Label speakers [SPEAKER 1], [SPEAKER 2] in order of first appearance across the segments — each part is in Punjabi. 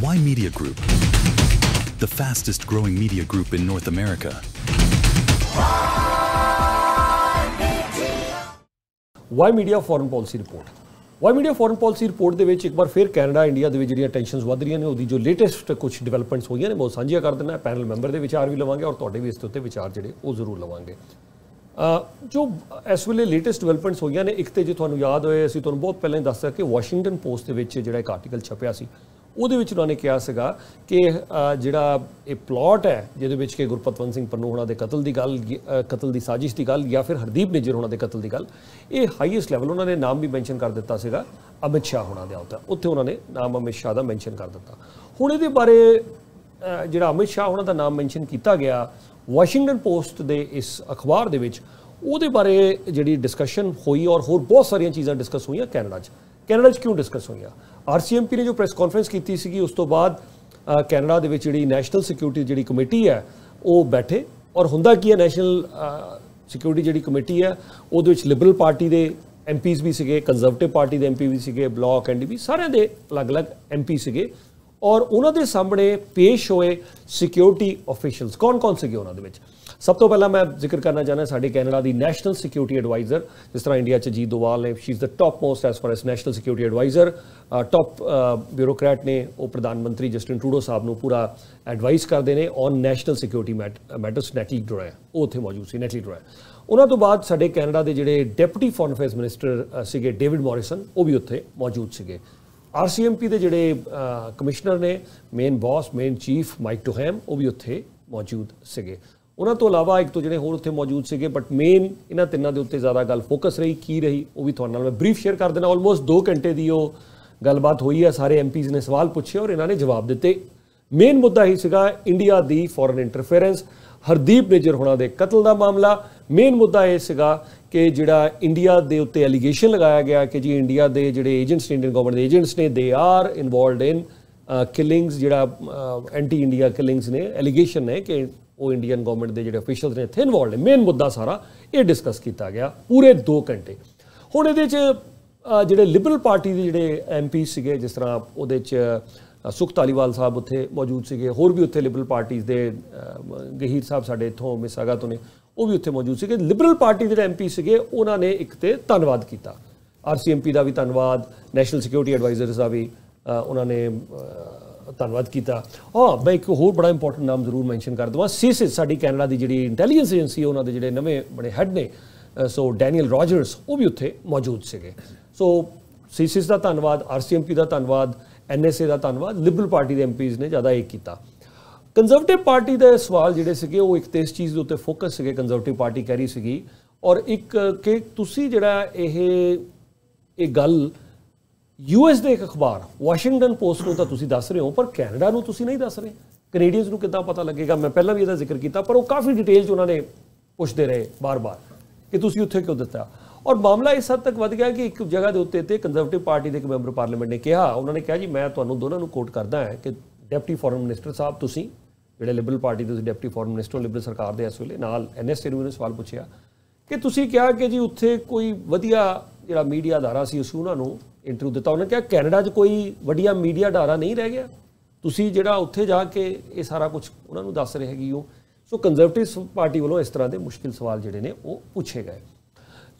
[SPEAKER 1] Why Media Group? The fastest growing media group in North America. Why Media Foreign Policy Report? Why Media Foreign Policy Report ਦੇ ਵਿੱਚ ਇੱਕ ਵਾਰ ਫਿਰ ਕੈਨੇਡਾ ਇੰਡੀਆ ਦੇ ਵਿੱਚ ਜਿਹੜੀਆਂ ਟੈਨਸ਼ਨਸ ਵੱਧ ਰਹੀਆਂ ਨੇ ਉਹਦੀ ਜੋ ਲੇਟੈਸਟ ਕੁਝ ਡਿਵੈਲਪਮੈਂਟਸ ਹੋਈਆਂ ਨੇ ਉਹ ਸਾਂਝੀਆਂ ਕਰ ਦਿੰਦਾ ਪੈਨਲ ਮੈਂਬਰ ਦੇ ਵਿਚਾਰ ਵੀ ਲਵਾਂਗੇ ਔਰ ਤੁਹਾਡੇ ਵੀ ਇਸ ਤੇ ਉੱਤੇ ਵਿਚਾਰ ਜਿਹੜੇ ਉਹ ਜ਼ਰੂਰ ਲਵਾਂਗੇ ਜੋ ਇਸ ਵੇਲੇ ਲੇਟੈਸਟ ਡਿਵੈਲਪਮੈਂਟਸ ਹੋਈਆਂ ਨੇ ਇੱਕ ਤੇ ਜੇ ਤੁਹਾਨੂੰ ਯਾਦ ਹੋਏ ਅਸੀਂ ਤੁਹਾਨੂੰ ਬਹੁਤ ਪਹਿਲਾਂ ਹੀ ਦੱਸਿਆ ਕਿ ਵਾਸ਼ਿੰਗਟਨ ਪੋਸਟ ਦੇ ਵਿੱਚ ਜਿਹੜਾ ਇੱਕ ਆਰਟੀਕਲ ਛਪਿਆ ਸੀ ਉਹਦੇ ਵਿੱਚ ਉਹਨਾਂ ਨੇ ਕਿਹਾ ਸੀਗਾ ਕਿ ਜਿਹੜਾ ਇਹ ਪਲਾਟ ਹੈ ਜਿਹਦੇ ਵਿੱਚ ਕਿ ਗੁਰਪਤਵੰਤ ਸਿੰਘ ਪੰਨੂ ਹੋਣਾ ਦੇ ਕਤਲ ਦੀ ਗੱਲ ਕਤਲ ਦੀ ਸਾਜ਼ਿਸ਼ ਦੀ ਗੱਲ ਜਾਂ ਫਿਰ ਹਰਦੀਪ ਨੇਜਰ ਹੋਣਾ ਦੇ ਕਤਲ ਦੀ ਗੱਲ ਇਹ ਹਾਈਐਸਟ ਲੈਵਲ ਉਹਨਾਂ ਨੇ ਨਾਮ ਵੀ ਮੈਂਸ਼ਨ ਕਰ ਦਿੱਤਾ ਸੀਗਾ ਅਮਿਤ ਸ਼ਾਹ ਹੋਣਾ ਦੇ ਆਉਂਦਾ ਉੱਥੇ ਉਹਨਾਂ ਨੇ ਨਾਮ ਅਮਿਤ ਸ਼ਾਹ ਦਾ ਮੈਂਸ਼ਨ ਕਰ ਦਿੱਤਾ ਹੁਣ ਇਹਦੇ ਬਾਰੇ ਜਿਹੜਾ ਅਮਿਤ ਸ਼ਾਹ ਉਹਨਾਂ ਦਾ ਨਾਮ ਮੈਂਸ਼ਨ ਕੀਤਾ ਗਿਆ ਵਾਸ਼ਿੰਗਟਨ ਪੋਸਟ ਦੇ ਇਸ ਅਖਬਾਰ ਦੇ ਵਿੱਚ ਉਹਦੇ ਬਾਰੇ ਜਿਹੜੀ ਡਿਸਕਸ਼ਨ ਹੋਈ ਔਰ ਹੋਰ ਬਹੁਤ ਸਾਰੀਆਂ ਚੀਜ਼ਾਂ ਡਿਸਕਸ ਹੋਈਆਂ ਕੈਨੇਡਾ 'ਚ ਕੈਨੇਡਾ 'ਚ ਕਿਉਂ ਡਿਸਕਸ ਹੋਈਆਂ ਆਰਸੀਐਮਪੀ ਨੇ ਜੋ ਪ੍ਰੈਸ ਕਾਨਫਰੰਸ ਕੀਤੀ ਸੀਗੀ ਉਸ ਤੋਂ ਬਾਅਦ ਕੈਨੇਡਾ ਦੇ ਵਿੱਚ ਜਿਹੜੀ ਨੈਸ਼ਨਲ ਸਿਕਿਉਰਿਟੀ ਜਿਹੜੀ ਕਮੇਟੀ ਹੈ ਉਹ ਬੈਠੇ ਔਰ ਹੁੰਦਾ ਕੀ ਹੈ ਨੈਸ਼ਨਲ ਸਿਕਿਉਰਿਟੀ ਜਿਹੜੀ ਕਮੇਟੀ ਹੈ ਉਹਦੇ ਵਿੱਚ ਲਿਬਰਲ ਪਾਰਟੀ ਦੇ ਐਮਪੀਜ਼ ਵੀ ਸੀਗੇ ਕੰਜ਼ਰਵੇਟਿਵ ਪਾਰਟੀ ਦੇ ਐਮਪੀ ਵੀ ਸੀਗੇ ਬਲਾਕ ਐਨਡੀਪੀ ਸਾਰਿਆਂ ਦੇ ਅਲੱਗ-ਅਲੱਗ ਐਮਪੀ ਸੀਗੇ ਔਰ ਉਹਨਾਂ ਦੇ ਸਾਹਮਣੇ ਪੇਸ਼ ਹੋਏ ਸਿਕਿਉਰਿਟੀ ਅਫੀਸ਼ੀਅਲਸ ਕੌਣ-ਕੌਣ ਸੀਗੇ ਉਹਨਾਂ ਦੇ ਵਿੱਚ ਸਭ ਤੋਂ ਪਹਿਲਾਂ ਮੈਂ ਜ਼ਿਕਰ ਕਰਨਾ ਚਾਹੁੰਦਾ ਸਾਡੇ ਕੈਨੇਡਾ ਦੀ ਨੈਸ਼ਨਲ ਸਿਕਿਉਰਿਟੀ ਐਡਵਾਈਜ਼ਰ ਜਿਸ ਤਰ੍ਹਾਂ ਇੰਡੀਆ 'ਚ ਜੀ ਦੋਵਾਲ ਨੇ she is the topmost as far as national security advisor top bureaucrat ਨੇ ਉਹ ਪ੍ਰਧਾਨ ਮੰਤਰੀ ਜਸਟਿਨ ਟਰੂਡੋ ਸਾਹਿਬ ਨੂੰ ਪੂਰਾ ਐਡਵਾਈਸ ਕਰਦੇ ਨੇ on national security matters Nathalie Drouin ਉਹ ਉੱਥੇ ਮੌਜੂਦ ਸੀ ਨੈਟਲੀ ਡਰੋਇਆ ਉਹਨਾਂ ਤੋਂ ਬਾਅਦ ਸਾਡੇ ਕੈਨੇਡਾ ਦੇ ਜਿਹੜੇ ਡਿਪਟੀ ਫੋਰਨ ਅਫੇਅਰਸ ਮਿਨਿਸਟਰ ਸੀਗੇ ਡੇਵਿਡ ਮੋਰਿਸਨ ਉਹ ਵੀ ਉੱਥੇ ਮੌਜੂਦ ਸੀਗੇ ਆਰਸੀਐਮਪੀ ਦੇ ਜਿਹੜੇ ਕਮਿਸ਼ਨਰ ਨੇ main boss main chief Mike Duheme ਉਹ ਵੀ ਉੱਥੇ ਮੌਜੂਦ ਸੀਗੇ ਉਹਨਾਂ ਤੋਂ ਇਲਾਵਾ ਇੱਕ ਤੋਂ ਜਿਹੜੇ ਹੋਰ ਉੱਥੇ ਮੌਜੂਦ ਸੀਗੇ ਬਟ ਮੇਨ ਇਹਨਾਂ ਤਿੰਨਾਂ ਦੇ ਉੱਤੇ ਜ਼ਿਆਦਾ ਗੱਲ ਫੋਕਸ ਰਹੀ ਕੀ ਰਹੀ ਉਹ ਵੀ ਤੁਹਾਡੇ ਨਾਲ ਮੈਂ ਬਰੀਫ ਸ਼ੇਅਰ ਕਰ ਦੇਣਾ ਆਲਮੋਸਟ 2 ਘੰਟੇ ਦੀ ਉਹ ਗੱਲਬਾਤ ਹੋਈ ਹੈ ਸਾਰੇ ਐਮਪੀਜ਼ ਨੇ ਸਵਾਲ ਪੁੱਛੇ ਔਰ ਇਹਨਾਂ ਨੇ ਜਵਾਬ ਦਿੱਤੇ ਮੇਨ ਮੁੱਦਾ ਹੀ ਸੀਗਾ ਇੰਡੀਆ ਦੀ ਫੋਰਨ ਇੰਟਰਫੇਰੈਂਸ ਹਰਦੀਪ ਨੇਜਰ ਹੋਣਾ ਦੇ ਕਤਲ ਦਾ ਮਾਮਲਾ ਮੇਨ ਮੁੱਦਾ ਇਹ ਸੀਗਾ ਕਿ ਜਿਹੜਾ ਇੰਡੀਆ ਦੇ ਉੱਤੇ ਅਲੀਗੇਸ਼ਨ ਲਗਾਇਆ ਗਿਆ ਕਿ ਜੀ ਇੰਡੀਆ ਦੇ ਜਿਹੜੇ ਏਜੰਟਸ ਇੰਡੀਅਨ ਗਵਰਨਮੈਂਟ ਦੇ ਏਜੰਟਸ ਨੇ they are involved in killings ਜਿਹੜਾ ਐਂਟੀ ਇੰਡੀਆ ਕਿਲਿੰਗਸ ਨੇ ਅਲੀਗੇਸ਼ਨ ਹੈ ਕਿ ਉਹ ਇੰਡੀਅਨ ਗਵਰਨਮੈਂਟ ਦੇ ਜਿਹੜੇ ਅਫੀਸ਼ੀਅਲਸ ਨੇ ਇੱਥੇ ਇਨਵੋਲਡ ਨੇ ਮੇਨ ਮੁੱਦਾ ਸਾਰਾ ਇਹ ਡਿਸਕਸ ਕੀਤਾ ਗਿਆ ਪੂਰੇ 2 ਘੰਟੇ ਹੁਣ ਇਹਦੇ 'ਚ ਜਿਹੜੇ ਲਿਬਰਲ ਪਾਰਟੀ ਦੇ ਜਿਹੜੇ ਐਮਪੀ ਸੀਗੇ ਜਿਸ ਤਰ੍ਹਾਂ ਉਹਦੇ 'ਚ ਸੁਖ ਧਾਲੀਵਾਲ ਸਾਹਿਬ ਉੱਥੇ ਮੌਜੂਦ ਸੀਗੇ ਹੋਰ ਵੀ ਉੱਥੇ ਲਿਬਰਲ ਪਾਰਟੀਆਂ ਦੇ ਗਹੀਰ ਸਾਹਿਬ ਸਾਡੇ ਇਥੋਂ ਮਿਸਾਗਾ ਤੋਂ ਨੇ ਉਹ ਵੀ ਉੱਥੇ ਮੌਜੂਦ ਸੀਗੇ ਲਿਬਰਲ ਪਾਰਟੀ ਦੇ ਐਮਪੀ ਸੀਗੇ ਉਹਨਾਂ ਨੇ ਇੱਕ ਤੇ ਧੰਨਵਾਦ ਕੀਤਾ ਆਰਸੀਐਮਪੀ ਦਾ ਵੀ ਧੰਨਵਾਦ ਨੈਸ਼ਨਲ ਸਿਕਿਉਰਿਟੀ ਐਡਵਾਈਜ਼ਰਸ ਦਾ ਵੀ ਉਹਨਾਂ ਨੇ ਧੰਨਵਾਦ ਕੀਤਾ ਹਾਂ ਮੈਂ ਇੱਕ ਹੋਰ ਬੜਾ ਇੰਪੋਰਟੈਂਟ ਨਾਮ ਜ਼ਰੂਰ ਮੈਂਸ਼ਨ ਕਰ ਦਵਾਂ ਸੀਸਿਸ ਸਾਡੀ ਕੈਨੇਡਾ ਦੀ ਜਿਹੜੀ ਇੰਟੈਲੀਜੈਂਸ ਏਜੰਸੀ ਹੈ ਉਹਨਾਂ ਦੇ ਜਿਹੜੇ ਨਵੇਂ ਬੜੇ ਹੈੱਡ ਨੇ ਸੋ ਡੈਨੀਅਲ ਰੋਜਰਸ ਉਹ ਵੀ ਉੱਥੇ ਮੌਜੂਦ ਸੀਗੇ ਸੋ ਸੀਸਿਸ ਦਾ ਧੰਨਵਾਦ ਆਰਸੀਐਮਪੀ ਦਾ ਧੰਨਵਾਦ ਐਨਐਸਏ ਦਾ ਧੰਨਵਾਦ ਲਿਬਰਲ ਪਾਰਟੀ ਦੇ ਐਮਪੀਜ਼ ਨੇ ਜ਼ਿਆਦਾ ਇਹ ਕੀਤਾ ਕੰਜ਼ਰਵੇਟਿਵ ਪਾਰਟੀ ਦੇ ਸਵਾਲ ਜਿਹੜੇ ਸੀਗੇ ਉਹ ਇੱਕ ਤੇ ਇਸ ਚੀਜ਼ ਦੇ ਉੱਤੇ ਫੋਕਸ ਸੀਗੇ ਕੰਜ਼ਰਵੇਟਿਵ ਪਾਰਟੀ ਕਹਿ ਰਹੀ ਸੀਗੀ ਔਰ ਇੱਕ ਕਿ ਤੁਸੀਂ ਜਿਹੜਾ ਇਹ ਇਹ ਗੱਲ ਯੂਐਸ ਦੇ ਇੱਕ ਅਖਬਾਰ ਵਾਸ਼ਿੰਗਟਨ ਪੋਸਟ ਨੂੰ ਤਾਂ ਤੁਸੀਂ ਦੱਸ ਰਹੇ ਹੋ ਪਰ ਕੈਨੇਡਾ ਨੂੰ ਤੁਸੀਂ ਨਹੀਂ ਦੱਸ ਰਹੇ ਕੈਨੇਡੀਅਨਸ ਨੂੰ ਕਿੱਦਾਂ ਪਤਾ ਲੱਗੇਗਾ ਮੈਂ ਪਹਿਲਾਂ ਵੀ ਇਹਦਾ ਜ਼ਿਕਰ ਕੀਤਾ ਪਰ ਉਹ ਕਾਫੀ ਡਿਟੇਲ 'ਚ ਉਹਨਾਂ ਨੇ ਪੁੱਛਦੇ ਰਹੇ ਬਾਰ-ਬਾਰ ਕਿ ਤੁਸੀਂ ਉੱਥੇ ਕਿਉਂ ਦਿੱਤਾ ਔਰ ਮਾਮਲਾ ਇਸ ਹੱਦ ਤੱਕ ਵੱਧ ਗਿਆ ਕਿ ਇੱਕ ਜਗ੍ਹਾ ਦੇ ਉੱਤੇ ਤੇ ਕੰਜ਼ਰਵੇਟਿਵ ਪਾਰਟੀ ਦੇ ਇੱਕ ਮੈਂਬਰ ਪਾਰਲੀਮੈਂਟ ਨੇ ਕਿਹਾ ਉਹਨਾਂ ਨੇ ਕਿਹਾ ਜੀ ਮੈਂ ਤੁਹਾਨੂੰ ਦੋਨਾਂ ਨੂੰ ਕੋਟ ਕਰਦਾ ਹਾਂ ਕਿ ਡਿਪਟੀ ਫੋਰਨ ਮਿਨਿਸਟਰ ਸਾਹਿਬ ਤੁਸੀਂ ਜਿਹੜੇ ਲਿਬਰਲ ਪਾਰਟੀ ਦੇ ਤੁਸੀਂ ਡਿਪਟੀ ਫੋਰਨ ਮਿਨਿਸਟਰ ਲਿਬਰਲ ਸਰਕਾਰ ਦੇ ਇਸ ਵੇਲੇ ਨਾਲ ਐਨਐਸ ਨੂੰ ਨੇ ਸਵਾਲ ਪੁੱਛਿਆ ਕਿ ਤੁਸੀਂ ਕਿਹਾ ਕਿ ਜੀ ਉੱਥੇ ਕੋਈ ਵਧੀਆ ਜਿਹੜਾ ਮੀਡੀਆ ਧਾਰਾ ਸੀ ਉਸ ਉਹਨਾਂ ਨੂੰ ਇੰਟਰਵਿਊ ਦਿੱਤਾ ਉਹਨਾਂ ਨੇ ਕਿਹਾ ਕੈਨੇਡਾ 'ਚ ਕੋਈ ਵੱਡੀਆਂ ਮੀਡੀਆ ਢਾਰਾ ਨਹੀਂ ਰਹਿ ਗਿਆ ਤੁਸੀਂ ਜਿਹੜਾ ਉੱਥੇ ਜਾ ਕੇ ਇਹ ਸਾਰਾ ਕੁਝ ਉਹਨਾਂ ਨੂੰ ਦੱਸ ਰਹੇ ਹੈਗੀ ਹੋ ਸੋ ਕੰਜ਼ਰਵੇਟਿਵ ਪਾਰਟੀ ਵੱਲੋਂ ਇਸ ਤਰ੍ਹਾਂ ਦੇ ਮੁਸ਼ਕਿਲ ਸਵਾਲ ਜਿਹੜੇ ਨੇ ਉਹ ਪੁੱਛੇ ਗਏ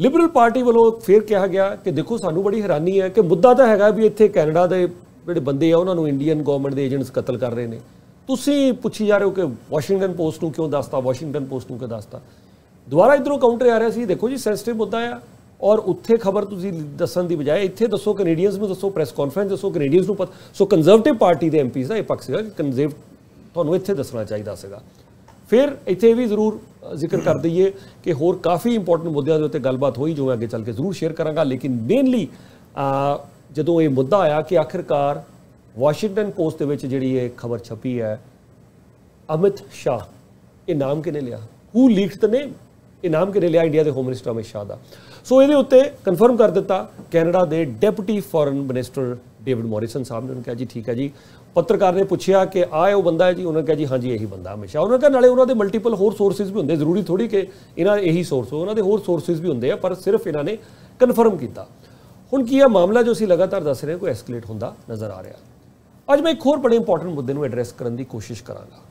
[SPEAKER 1] ਲਿਬਰਲ ਪਾਰਟੀ ਵੱਲੋਂ ਫਿਰ ਕਿਹਾ ਗਿਆ ਕਿ ਦੇਖੋ ਸਾਨੂੰ ਬੜੀ ਹੈਰਾਨੀ ਹੈ ਕਿ ਮੁੱਦਾ ਤਾਂ ਹੈਗਾ ਵੀ ਇੱਥੇ ਕੈਨੇਡਾ ਦੇ ਜਿਹੜੇ ਬੰਦੇ ਆ ਉਹਨਾਂ ਨੂੰ ਇੰਡੀਅਨ ਗਵਰਨਮੈਂਟ ਦੇ ਏਜੰਟਸ ਕਤਲ ਕਰ ਰਹੇ ਨੇ ਤੁਸੀਂ ਪੁੱਛੀ ਜਾ ਰਹੇ ਹੋ ਕਿ ਵਾਸ਼ਿੰਗਟਨ ਪੋਸਟ ਨੂੰ ਕਿਉਂ ਦੱਸਤਾ ਵਾਸ਼ਿੰਗਟਨ ਪੋਸਟ ਨੂੰ ਕਿਉਂ ਦੱਸਤਾ ਦੁਬਾਰਾ ਇਧਰੋਂ ਕਾਊਂਟਰ ਆ ਰਿਹਾ ਸੀ ਦੇਖੋ ਜੀ ਸੈਂਸਿਟਿਵ ਮੁੱਦਾ ਆ ਔਰ ਉੱਥੇ ਖਬਰ ਤੁਸੀਂ ਦੱਸਣ ਦੀ ਬਜਾਏ ਇੱਥੇ ਦੱਸੋ ਕੈਨੇਡੀਅਨਸ ਨੂੰ ਦੱਸੋ ਪ੍ਰੈਸ ਕਾਨਫਰੰਸ ਦੱਸੋ ਕੈਨੇਡੀਅਨਸ ਨੂੰ ਪਤਾ ਸੋ ਕੰਜ਼ਰਵੇਟਿਵ ਪਾਰਟੀ ਦੇ ਐਮਪੀਸ ਦਾ ਇਹ ਪੱਖ ਸੀਗਾ ਕਿ ਕਨਜ਼ਰਵ ਤੁਹਾਨੂੰ ਇੱਥੇ ਦੱਸਣਾ ਚਾਹੀਦਾ ਸੀਗਾ ਫਿਰ ਇੱਥੇ ਵੀ ਜ਼ਰੂਰ ਜ਼ਿਕਰ ਕਰ ਦਈਏ ਕਿ ਹੋਰ ਕਾਫੀ ਇੰਪੋਰਟੈਂਟ ਮੁੱਦਿਆਂ ਦੇ ਉੱਤੇ ਗੱਲਬਾਤ ਹੋਈ ਜੋ ਮੈਂ ਅੱਗੇ ਚੱਲ ਕੇ ਜ਼ਰੂਰ ਸ਼ੇਅਰ ਕਰਾਂਗਾ ਲੇਕਿਨ ਮੇਨਲੀ ਜਦੋਂ ਇਹ ਮੁੱਦਾ ਆਇਆ ਕਿ ਆਖਿਰਕਾਰ ਵਾਸ਼ਿੰਗਟਨ ਪੋਸਟ ਦੇ ਵਿੱਚ ਜਿਹੜੀ ਇਹ ਖਬਰ ਛਪੀ ਹੈ ਅਮਿਤ ਸ਼ਾਹ ਇਹ ਨਾਮ ਕਿਨੇ ਲਿਆ ਹੂ ਲੀਕਡ ਨੇ ਇਹ ਨਾਮ ਕਿਨੇ ਲਿਆ ਇੰਡੀਆ ਦੇ ਹੋਮ ਮਿਨਿਸਟਰ ਅਮਿਤ ਸ਼ਾਹ ਦਾ ਸੋ ਇਹਦੇ ਉੱਤੇ ਕਨਫਰਮ ਕਰ ਦਿੱਤਾ ਕੈਨੇਡਾ ਦੇ deputy foreign minister David Morrison sahib ਨੇ ਕਿਹਾ ਜੀ ਠੀਕ ਹੈ ਜੀ ਪੱਤਰਕਾਰ ਨੇ ਪੁੱਛਿਆ ਕਿ ਆ ਉਹ ਬੰਦਾ ਹੈ ਜੀ ਉਹਨਾਂ ਨੇ ਕਿਹਾ ਜੀ ਜੀ ਇਹੀ ਬੰਦਾ ਹਮੇਸ਼ਾ ਉਹਨਾਂ ਕਹਿੰਦੇ ਨਾਲੇ ਉਹਨਾਂ ਦੇ ਮਲਟੀਪਲ ਹੋਰ ਸੋਰਸਸ ਵੀ ਹੁੰਦੇ ਜ਼ਰੂਰੀ ਥੋੜੀ ਕਿ ਇਹਨਾਂ ਇਹੀ ਸੋਰਸ ਹੋ ਉਹਨਾਂ ਦੇ ਹੋਰ ਸੋਰਸਸ ਵੀ ਹੁੰਦੇ ਆ ਪਰ ਸਿਰਫ ਇਹਨਾਂ ਨੇ ਕਨਫਰਮ ਕੀਤਾ ਹੁਣ ਕੀ ਆ ਮਾਮਲਾ ਜੋ ਅਸੀਂ ਲਗਾਤਾਰ ਦੱਸ ਰਹੇ ਕੋਈ ਐਸਕੇਲੇਟ ਹੁੰਦਾ ਨਜ਼ਰ ਆ ਰਿਹਾ ਅੱਜ ਮੈਂ ਇੱਕ ਹੋਰ ਬੜੇ ਇੰਪੋਰਟੈਂਟ ਮੁੱਦੇ ਨੂੰ ਐਡਰੈਸ ਕਰਨ ਦੀ ਕੋਸ਼ਿਸ਼ ਕਰਾਂਗਾ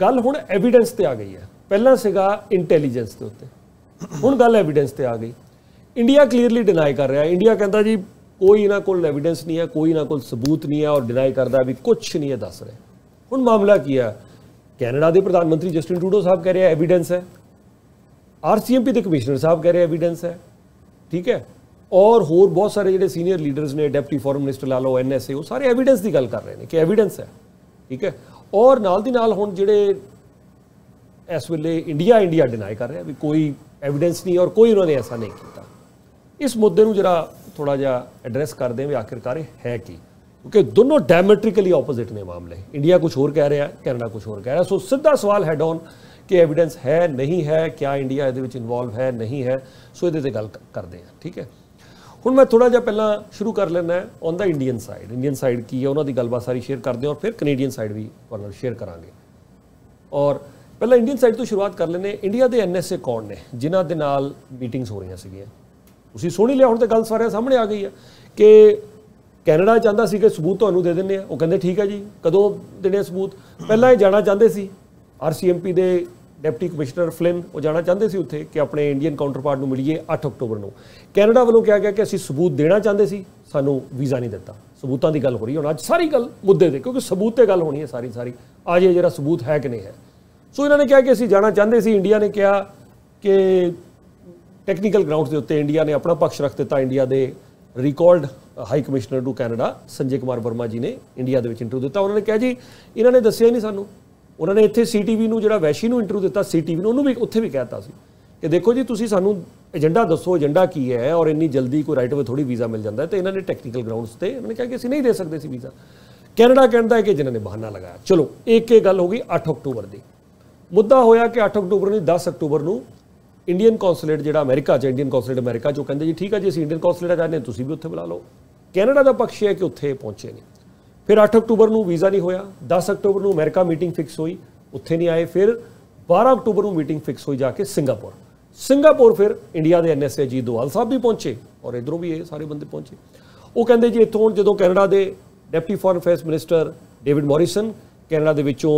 [SPEAKER 1] ਗੱਲ ਹੁਣ ਐਵੀਡੈਂਸ ਤੇ ਆ ਗਈ ਹੈ ਪਹਿਲਾਂ ਸੀਗਾ ਇੰਟੈਲੀਜੈਂਸ ਦੇ ਉੱਤੇ ਹੁਣ ਗੱਲ ਐਵੀਡੈਂਸ ਤੇ ਆ ਗਈ ਇੰਡੀਆ ਕਲੀਅਰਲੀ ਡਿਨਾਈ ਕਰ ਰਿਹਾ ਇੰਡੀਆ ਕਹਿੰਦਾ ਜੀ ਕੋਈ ਇਹਨਾਂ ਕੋਲ ਐਵੀਡੈਂਸ ਨਹੀਂ ਹੈ ਕੋਈ ਇਹਨਾਂ ਕੋਲ ਸਬੂਤ ਨਹੀਂ ਹੈ ਔਰ ਡਿਨਾਈ ਕਰਦਾ ਵੀ ਕੁਝ ਨਹੀਂ ਹੈ ਦੱਸ ਰਿਹਾ ਹੁਣ ਮਾਮਲਾ ਕੀ ਹੈ ਕੈਨੇਡਾ ਦੇ ਪ੍ਰਧਾਨ ਮੰਤਰੀ ਜਸਟਿਨ ਟਰੂਡੋ ਸਾਹਿਬ ਕਹਿ ਰਿਹਾ ਐਵੀਡੈਂਸ ਹੈ ਆਰਸੀਐਮਪੀ ਦੇ ਕਮਿਸ਼ਨਰ ਸਾਹਿਬ ਕਹਿ ਰਿਹਾ ਐਵੀਡੈਂਸ ਹੈ ਠੀਕ ਹੈ ਔਰ ਹੋਰ ਬਹੁਤ ਸਾਰੇ ਜਿਹੜੇ ਸੀਨੀਅਰ ਲੀਡਰਸ ਨੇ ਡਿਪਟੀ ਫੋਰਨ ਮਿਨਿਸਟਰ ਲਾ ਲਓ ਐਨਐਸਏ ਉਹ ਸਾਰੇ ਐਵੀਡੈਂਸ ਦੀ ਗੱਲ ਕਰ ਰਹੇ ਨੇ ਕਿ ਐਵੀਡੈਂਸ ਹੈ ਠੀਕ ਹੈ ਔਰ ਨਾਲ ਦੀ ਨਾਲ ਹੁਣ ਜਿਹੜੇ ਇਸ ਵੇਲੇ ਇੰਡੀਆ ਇੰਡੀਆ ਡਿਨਾਈ ਕਰ ਰਿਹਾ ਵੀ ਕੋਈ ਐਵੀਡੈਂਸ ਨਹੀਂ ਔਰ ਕੋਈ ਉਹਨਾਂ ਨੇ ਐਸਾ ਨਹੀਂ ਕੀਤਾ ਇਸ ਮੁੱਦੇ ਨੂੰ ਜਰਾ ਥੋੜਾ ਜਿਹਾ ਐਡਰੈਸ ਕਰਦੇ ਹਾਂ ਵੀ ਆਖਿਰਕਾਰ ਇਹ ਹੈ ਕੀ ਕਿਉਂਕਿ ਦੋਨੋਂ ਡਾਇਮੈਟ੍ਰਿਕਲੀ ਆਪੋਜ਼ਿਟ ਨੇ ਮਾਮਲੇ ਇੰਡੀਆ ਕੁਝ ਹੋਰ ਕਹਿ ਰਿਹਾ ਕੈਨੇਡਾ ਕੁਝ ਹੋਰ ਕਹਿ ਰਿਹਾ ਸੋ ਸਿੱਧਾ ਸਵਾਲ ਹੈਡ ਔਨ ਕਿ ਐਵੀਡੈਂਸ ਹੈ ਨਹੀਂ ਹੈ ਕਿਆ ਇੰਡੀਆ ਇਹਦੇ ਵਿੱਚ ਇਨਵੋਲਵ ਹੈ ਨਹੀਂ ਹੈ ਸੋ ਇਹਦੇ ਤੇ ਗੱਲ ਕਰਦੇ ਹਾਂ ਠੀਕ ਹੈ ਹੁਣ ਮੈਂ ਥੋੜਾ ਜਿਹਾ ਪਹਿਲਾਂ ਸ਼ੁਰੂ ਕਰ ਲੈਣਾ ਹੈ on the Indian side Indian side ਕੀ ਹੈ ਉਹਨਾਂ ਦੀ ਗੱਲਬਾਤ ਸਾਰੀ ਸ਼ੇਅਰ ਕਰਦੇ ਹਾਂ ਔਰ ਫਿਰ ਕੈਨੇਡੀਅਨ ਸਾਈਡ ਵੀ ਉਹਨਾਂ ਨਾਲ ਸ਼ੇਅਰ ਕਰਾਂਗੇ ਔਰ ਪਹਿਲਾਂ ਇੰਡੀਅਨ ਸਾਈਡ ਤੋਂ ਸ਼ੁਰੂਆਤ ਕਰ ਲੈਨੇ ਇੰਡੀਆ ਦੇ ਐਨਐਸਏ ਕੌਣ ਨੇ ਜਿਨ੍ਹਾਂ ਦੇ ਨਾਲ ਮੀਟਿੰਗਸ ਹੋ ਰਹੀਆਂ ਸੀਗੀਆਂ ਤੁਸੀਂ ਸੁਣੀ ਲਿਆ ਹੁਣ ਤੇ ਗੱਲ ਸਾਰਿਆਂ ਸਾਹਮਣੇ ਆ ਗਈ ਹੈ ਕਿ ਕੈਨੇਡਾ ਚਾਹੁੰਦਾ ਸੀ ਕਿ ਸਬੂਤ ਤੁਹਾਨੂੰ ਦੇ ਦਿੰਨੇ ਆ ਉਹ ਕਹਿੰਦੇ ਠੀਕ ਹੈ ਜੀ ਕਦੋਂ ਦੇਣੇ ਸਬੂਤ ਪਹਿਲਾਂ ਇਹ ਜਾਣਾ ਚਾਹੁੰਦੇ ਸੀ ਆਰਸੀਐਮਪੀ ਦੇ ਡਿਪਟੀ ਕਮਿਸ਼ਨਰ ਫਲਿਨ ਉਹ ਜਾਣਾ ਚਾਹੁੰਦੇ ਸੀ ਉੱਥੇ ਕਿ ਆਪਣੇ ਇੰਡੀਅਨ ਕਾਊਂਟਰਪਾਰਟ ਨੂੰ ਮਿਲੀਏ 8 ਅਕਤੂਬਰ ਨੂੰ ਕੈਨੇਡਾ ਵੱਲੋਂ ਕਿਹਾ ਗਿਆ ਕਿ ਅਸੀਂ ਸਬੂਤ ਦੇਣਾ ਚਾਹੁੰਦੇ ਸੀ ਸਾਨੂੰ ਵੀਜ਼ਾ ਨਹੀਂ ਦਿੱਤਾ ਸਬੂਤਾਂ ਦੀ ਗੱਲ ਹੋ ਰਹੀ ਹੁਣ ਅੱਜ ਸਾਰੀ ਗੱਲ ਮੁੱਦੇ ਤੇ ਕਿਉਂਕਿ ਸਬੂਤ ਤੇ ਗੱਲ ਹੋਣੀ ਹੈ ਸਾਰੀ ਸਾਰੀ ਆ ਜੇ ਜਿਹੜਾ ਸਬੂਤ ਹੈ ਕਿ ਨਹੀਂ ਹੈ ਸੋ ਇਹਨਾਂ ਨੇ ਕਿਹਾ ਕਿ ਅਸੀਂ ਜਾਣਾ ਚਾਹੁੰਦੇ ਸੀ ਇੰਡੀਆ ਨੇ ਕਿਹਾ ਕਿ ਟੈਕਨੀਕਲ ਗਰਾਊਂਡਸ ਦੇ ਉੱਤੇ ਇੰਡੀਆ ਨੇ ਆਪਣਾ ਪੱਖ ਰੱਖ ਦਿੱਤਾ ਇੰਡੀਆ ਦੇ record high commissioner to Canada Sanjay Kumar Verma ji ਨੇ ਇੰਡੀਆ ਦੇ ਵਿੱਚ ਇੰਟਰਵਿਊ ਦਿੱਤਾ ਉਹਨਾਂ ਨੇ ਕਿਹਾ ਜੀ ਇਹਨਾਂ ਨੇ ਦੱਸਿਆ ਨਹੀਂ ਸਾਨੂੰ ਉਹਨਾਂ ਨੇ ਇੱਥੇ ਸੀਟੀਵੀ ਨੂੰ ਜਿਹੜਾ ਵੈਸ਼ੀ ਨੂੰ ਇੰਟਰਵਿਊ ਦਿੱਤਾ ਸੀਟੀਵੀ ਨੂੰ ਉਹਨੂੰ ਵੀ ਉੱਥੇ ਵੀ ਕਹਿਤਾ ਸੀ ਕਿ ਦੇਖੋ ਜੀ ਤੁਸੀਂ ਸਾਨੂੰ ਏਜੰਡਾ ਦੱਸੋ ਏਜੰਡਾ ਕੀ ਹੈ ਔਰ ਇੰਨੀ ਜਲਦੀ ਕੋਈ ਰਾਈਟ ਵੇ ਥੋੜੀ ਵੀਜ਼ਾ ਮਿਲ ਜਾਂਦਾ ਤੇ ਇਹਨਾਂ ਨੇ ਟੈਕਨੀਕਲ ਗਰਾਊਂਡਸ ਤੇ ਉਹਨਾਂ ਨੇ ਕਿਹਾ ਕਿ ਅਸੀਂ ਨਹੀਂ ਦੇ ਸਕਦੇ ਸੀ ਵੀਜ਼ਾ ਕੈਨੇਡਾ ਕਹਿੰਦਾ ਹੈ ਕਿ ਜਿਨ੍ਹਾਂ ਨੇ ਬਹਾਨਾ ਲਗਾਇਆ ਚਲੋ ਇੱਕ ਇੱਕ ਗੱਲ ਹੋ ਗਈ 8 ਅਕਤੂਬਰ ਦੀ ਮੁੱਦਾ ਹੋਇਆ ਕਿ 8 ਅਕਤੂਬਰ ਨੂੰ 10 ਅਕਤੂਬਰ ਨੂੰ ਇੰਡੀਅਨ ਕੌਂਸੂਲੇਟ ਜਿਹੜਾ ਅਮਰੀਕਾ ਚ ਇੰਡੀਅਨ ਕੌਂਸੂਲੇਟ ਅਮਰੀਕਾ ਜੋ ਕਹਿੰਦੇ ਜੀ ਠੀਕ ਹੈ ਜੀ ਅਸੀਂ ਇੰਡੀਅਨ ਕੌਂਸੂਲੇਟ ਜਾਣੇ ਤੁਸੀਂ ਵੀ ਉੱਥੇ ਬੁਲਾ ਲਓ ਕੈਨੇਡਾ ਦਾ ਪੱਖ ਹੈ ਕਿ ਉੱਥੇ ਪਹੁੰਚੇ ਨੇ ਫਿਰ 8 ਅਕਤੂਬਰ ਨੂੰ ਵੀਜ਼ਾ ਨਹੀਂ ਹੋਇਆ 10 ਅਕਤੂਬਰ ਨੂੰ ਅਮਰੀਕਾ ਮੀਟਿੰਗ ਫਿਕਸ ਹੋਈ ਉੱਥੇ ਨਹੀਂ ਆਏ ਫਿਰ 12 ਅਕਤੂਬਰ ਨੂੰ ਮੀਟਿੰਗ ਫਿਕਸ ਹੋਈ ਜਾ ਕੇ ਸਿੰਗਾਪੁਰ ਸਿੰਗਾਪੁਰ ਫਿਰ ਇੰਡੀਆ ਦੇ ਐਨਐਸਏ ਜੀ ਦੋਵਾਲ ਸਾਹਿਬ ਵੀ ਪਹੁੰਚੇ ਔਰ ਇਧਰੋਂ ਵੀ ਇਹ ਸਾਰੇ ਬੰਦੇ ਪਹੁੰਚੇ ਉਹ ਕਹਿੰਦੇ ਜੀ ਇਥੋਂ ਜਦੋਂ ਕੈਨੇਡਾ ਦੇ ਡੈਪਟੀ ਫੋਰਨ ਫੇਸ ਮਿਨਿਸਟਰ ਡੇਵਿਡ ਮੋਰਿਸਨ ਕੈਨੇਡਾ ਦੇ ਵਿੱਚੋਂ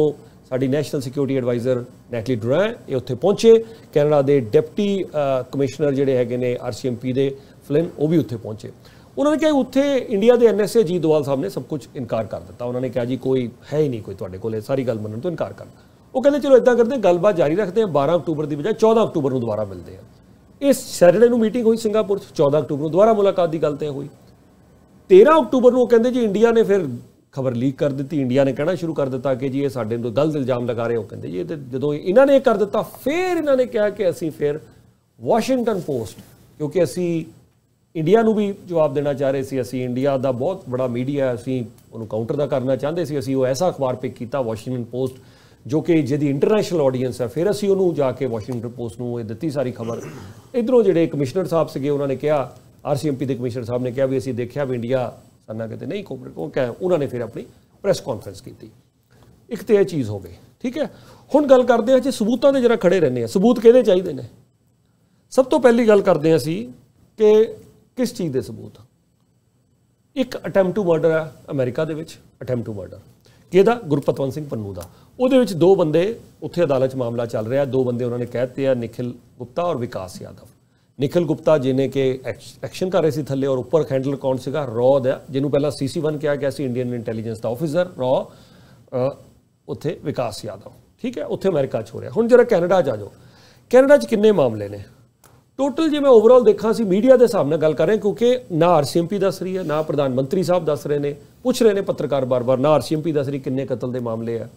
[SPEAKER 1] ਸਾਡੀ ਨੈਸ਼ਨਲ ਸਿਕਿਉਰਿਟੀ ਐਡਵਾਈਜ਼ਰ ਨੈਕਲੀ ਡੁਰੈਨ ਇਹ ਉੱਥੇ ਪਹੁੰਚੇ ਕੈਨੇਡਾ ਦੇ ਡਿਪਟੀ ਕਮਿਸ਼ਨਰ ਜਿਹੜੇ ਹੈਗੇ ਨੇ ਆਰਸੀਐਮਪੀ ਦੇ ਫਲਿਨ ਉਹ ਵੀ ਉੱਥੇ ਪਹੁੰਚੇ ਉਹਨਾਂ ਨੇ ਕਿਹਾ ਉੱਥੇ ਇੰਡੀਆ ਦੇ ਐਨਐਸਏ ਜੀ ਦਵਾਲ ਸਾਹਿਬ ਨੇ ਸਭ ਕੁਝ ਇਨਕਾਰ ਕਰ ਦਿੱਤਾ ਉਹਨਾਂ ਨੇ ਕਿਹਾ ਜੀ ਕੋਈ ਹੈ ਹੀ ਨਹੀਂ ਕੋਈ ਤੁਹਾਡੇ ਕੋਲੇ ਸਾਰੀ ਗੱਲ ਮੰਨਣ ਤੋਂ ਇਨਕਾਰ ਕਰਦਾ ਉਹ ਕਹਿੰਦੇ ਚਲੋ ਇਦਾਂ ਕਰਦੇ ਹਾਂ ਗੱਲਬਾਤ ਜਾਰੀ ਰੱਖਦੇ ਹਾਂ 12 ਅਕਤੂਬਰ ਦੀ ਬਜਾਏ 14 ਅਕਤੂਬਰ ਨੂੰ ਦੁਬਾਰਾ ਮਿਲਦੇ ਹਾਂ ਇਸ ਸੈਟਰਡੇ ਨੂੰ ਮੀਟਿੰਗ ਹੋਈ ਸਿੰਗਾਪੁਰ 'ਚ 14 ਅਕਤੂਬਰ ਨੂੰ ਦੁਬਾਰਾ ਮੁਲਾਕਾਤ ਦੀ ਗੱਲ ਤੇ ਹੋਈ 13 ਅਕਤੂਬਰ ਨੂੰ ਉਹ ਕਹਿੰਦੇ ਜੀ ਇੰਡੀਆ ਨੇ ਫਿਰ ਖਬਰ ਲੀਕ ਕਰ ਦਿੱਤੀ ਇੰਡੀਆ ਨੇ ਕਹਿਣਾ ਸ਼ੁਰੂ ਕਰ ਦਿੱਤਾ ਕਿ ਜੀ ਇਹ ਸਾਡੇ ਨੂੰ ਗਲਤ ਇਲਜ਼ਾਮ ਲਗਾ ਰਹੇ ਹੋ ਕਹਿੰਦੇ ਜੀ ਇਹ ਤੇ ਜਦੋਂ ਇਹਨਾਂ ਨੇ ਕਰ ਦਿੱਤਾ ਫੇਰ ਇਹਨਾਂ ਨੇ ਕਿਹਾ ਕਿ ਅਸੀਂ ਫੇਰ ਵਾਸ਼ਿੰਗਟਨ ਪੋਸਟ ਕਿਉਂਕਿ ਅਸੀਂ ਇੰਡੀਆ ਨੂੰ ਵੀ ਜਵਾਬ ਦੇਣਾ ਚਾਹ ਰਹੇ ਸੀ ਅਸੀਂ ਇੰਡੀਆ ਦਾ ਬਹੁਤ ਬੜਾ ਮੀਡੀਆ ਅਸੀਂ ਉਹਨੂੰ ਕਾਊਂਟਰ ਦਾ ਕਰਨਾ ਚਾਹੁੰਦੇ ਸੀ ਅਸੀਂ ਉਹ ਐਸਾ ਅਖਬਾਰ ਪਿਕ ਕੀਤਾ ਵਾਸ਼ਿੰਗਟਨ ਪੋਸਟ ਜੋ ਕਿ ਜਿਹਦੀ ਇੰਟਰਨੈਸ਼ਨਲ ਆਡੀਅנס ਹੈ ਫਿਰ ਅਸੀਂ ਉਹਨੂੰ ਜਾ ਕੇ ਵਾਸ਼ਿੰਗਟਨ ਪੋਸਟ ਨੂੰ ਇਹ ਦਿੱਤੀ ਸਾਰੀ ਖਬਰ ਇਧਰੋਂ ਜਿਹੜੇ ਕਮਿਸ਼ਨਰ ਸਾਹਿਬ ਸੀਗੇ ਉਹਨਾਂ ਨੇ ਕਿਹਾ ਆਰਸੀਐਮਪੀ ਦੇ ਕਮਿਸ਼ਨਰ ਸਾਹਿਬ ਨੇ ਕਿਹਾ ਵੀ ਅਸੀਂ ਦੇਖਿਆ ਵੀ ਇੰਡੀਆ ਸਾਨਾ ਕਹਿੰਦੇ ਨਹੀਂ ਕੋਪਰੇਟ ਉਹ ਕਹਿੰਦੇ ਉਹਨਾਂ ਨੇ ਫਿਰ ਆਪਣੀ ਪ੍ਰੈਸ ਕਾਨਫਰੰਸ ਕੀਤੀ ਇੱਕ ਤੇ ਇਹ ਚੀਜ਼ ਹੋ ਗਈ ਠੀਕ ਹੈ ਹੁਣ ਗੱਲ ਕਰਦੇ ਹਾਂ ਜੇ ਸਬੂਤਾਂ ਦੇ ਜਰਾ ਖੜੇ ਰਹਿੰਦੇ ਆ ਸਬੂਤ ਕਿਹਦੇ ਚਾਹੀਦੇ ਨੇ ਸਭ ਤੋਂ ਪਹਿਲੀ ਗੱਲ ਕਰਦੇ ਹਾਂ ਅਸੀਂ ਕਿ ਕਿਸ ਚੀਜ਼ ਦੇ ਸਬੂਤ ਇੱਕ ਅਟੈਂਪਟ ਟੂ ਮਰਡਰ ਆ ਅਮਰੀਕਾ ਦੇ ਵਿੱਚ ਅਟੈਂਪਟ ਟੂ ਮਰਡਰ ਕਿਹਦਾ ਗੁਰਪਤਵੰਤ ਸਿੰਘ ਪੰਨੂ ਦਾ ਉਹਦੇ ਵਿੱਚ ਦੋ ਬੰਦੇ ਉੱਥੇ ਅਦਾਲਤ 'ਚ ਮਾਮਲਾ ਚੱਲ ਰਿਹਾ ਦੋ ਬੰਦੇ ਉਹਨਾਂ ਨੇ ਕਹਿ ਦਿੱਤੇ ਆ ਨikhil gupta ਔਰ ਵਿਕਾਸ yadav ਨikhil gupta ਜੀ ਕਿ ਐਕਸ਼ਨ ਕਰ ਰਹੇ ਸੀ ਥੱਲੇ ਔਰ ਉੱਪਰ ਹੈਂਡਲ ਕੌਣ ਸੀਗਾ ਰੌ ਦਾ ਜਿਹਨੂੰ ਪਹਿਲਾਂ ਸੀਸੀ 1 ਕਿਹਾ ਗਿਆ ਸੀ ਇੰਡੀਅਨ ਇੰਟੈਲੀਜੈਂਸ ਦਾ ਆਫੀਸਰ ਰੌ ਉੱਥੇ ਵਿਕਾਸ ਯਾਦਵ ਠੀਕ ਹੈ ਉੱਥੇ ਅਮਰੀਕਾ ਚ ਹੋ ਰਿਹਾ ਹੁਣ ਜਰਾ ਕੈਨੇਡਾ ਚ ਆ ਜਾਓ ਕੈਨੇਡਾ ਚ ਕਿੰਨੇ ਮਾਮਲੇ ਨੇ ਟੋਟਲ ਜੇ ਮੈਂ ਓਵਰਆਲ ਦੇਖਾਂ ਸੀ ਮੀਡੀਆ ਦੇ ਹਿਸਾਬ ਨਾਲ ਗੱਲ ਕਰ ਰਹੇ ਕਿਉਂਕਿ ਨਾ ਆਰਸੀਐਮਪੀ ਦੱਸ ਰਹੀ ਹੈ ਨਾ ਪ੍ਰਧਾਨ ਮੰਤਰੀ ਸਾਹਿਬ ਦੱਸ ਰਹੇ ਨੇ ਪੁੱਛ ਰਹੇ ਨੇ ਪੱਤਰਕਾਰ ਬਾਰ-ਬਾਰ ਨਾ ਆਰਸੀਐਮਪੀ ਦੱਸ ਰਹੀ ਕਿੰਨੇ ਕਤਲ ਦੇ ਮਾਮਲੇ ਆ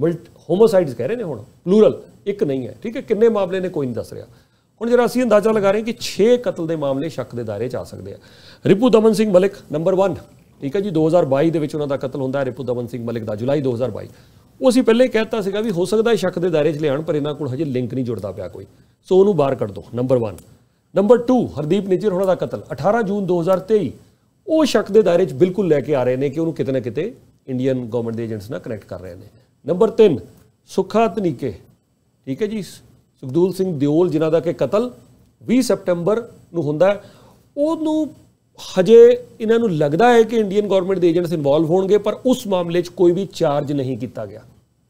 [SPEAKER 1] ਮਲਟ ਹੋਮੋਸਾਈਡਸ ਕਹਿ ਰਹੇ ਨੇ ਹੁਣ ਪਲੂਰਲ ਇੱਕ ਨਹੀਂ ਹੈ ਠੀਕ ਹੈ ਕਿੰਨੇ ਮਾਮਲੇ ਨੇ ਕੋਈ ਨਹੀਂ ਦੱਸ ਰਿਹਾ ਹੁਣ ਜਿਹੜਾ ਅਸੀਂ ਅੰਦਾਜ਼ਾ ਲਗਾ ਰਹੇ ਹਾਂ ਕਿ 6 ਕਤਲ ਦੇ ਮਾਮਲੇ ਸ਼ੱਕ ਦੇ ਦਾਇਰੇ 'ਚ ਆ ਸਕਦੇ ਆ ਰਿਪੂ ਦਮਨ ਸਿੰਘ ਮਲਿਕ ਨੰਬਰ 1 ਠੀਕ ਹੈ ਜੀ 2022 ਦੇ ਵਿੱਚ ਉਹਨਾਂ ਦਾ ਕਤਲ ਹੁੰਦਾ ਹੈ ਰਿਪੂ ਦਮਨ ਸਿੰਘ ਮਲਿਕ ਦਾ ਜੁਲਾਈ 2022 ਉਹ ਅਸੀਂ ਪਹਿਲੇ ਕਹਿਤਾ ਸੀਗਾ ਵੀ ਹੋ ਸਕਦਾ ਹੈ ਸ਼ੱਕ ਦੇ ਦਾਇਰੇ 'ਚ ਲਿਆਉਣ ਪਰ ਇਹਨਾਂ ਕੋਲ ਹਜੇ ਲਿੰਕ ਨਹੀਂ ਜੁੜਦਾ ਪਿਆ ਕੋਈ ਸੋ ਉਹਨੂੰ ਬਾਹਰ ਕੱਢ ਦੋ ਨੰਬਰ 1 ਨੰਬਰ 2 ਹਰਦੀਪ ਨਿਜਰ ਹੋਣਾ ਦਾ ਕਤਲ 18 ਜੂਨ 2023 ਉਹ ਸ਼ੱਕ ਦੇ ਦਾਇਰੇ 'ਚ ਬਿਲਕੁਲ ਲੈ ਕੇ ਆ ਰਹੇ ਨੇ ਕਿ ਉਹਨੂੰ ਕਿਤੇ ਨਾ ਕਿਤੇ ਇੰਡੀਅਨ ਗਵਰਨਮੈਂਟ ਦੇ ਏਜੰਟਸ ਨਾਲ ਕਨੈਕਟ ਕਰ ਰਹੇ ਨੇ ਨੰਬਰ 3 ਸੁਖਾ ਤਨੀਕੇ ਠੀਕ ਹੈ ਜੀ ਸੁਖਦੂਲ ਸਿੰਘ ਦਿਓਲ ਜਿਨ੍ਹਾਂ ਦਾ ਕਿ ਕਤਲ 20 ਸਪਟੰਬਰ ਨੂੰ ਹੁੰਦਾ ਉਹਨੂੰ ਹਜੇ ਇਹਨਾਂ ਨੂੰ ਲੱਗਦਾ ਹੈ ਕਿ ਇੰਡੀਅਨ ਗਵਰਨਮੈਂਟ ਦੇ ਏਜੰਟਸ ਇਨਵੋਲਵ ਹੋਣਗੇ ਪਰ ਉਸ ਮਾਮਲੇ 'ਚ ਕੋਈ ਵੀ ਚਾਰਜ ਨਹੀਂ ਕੀਤਾ ਗਿਆ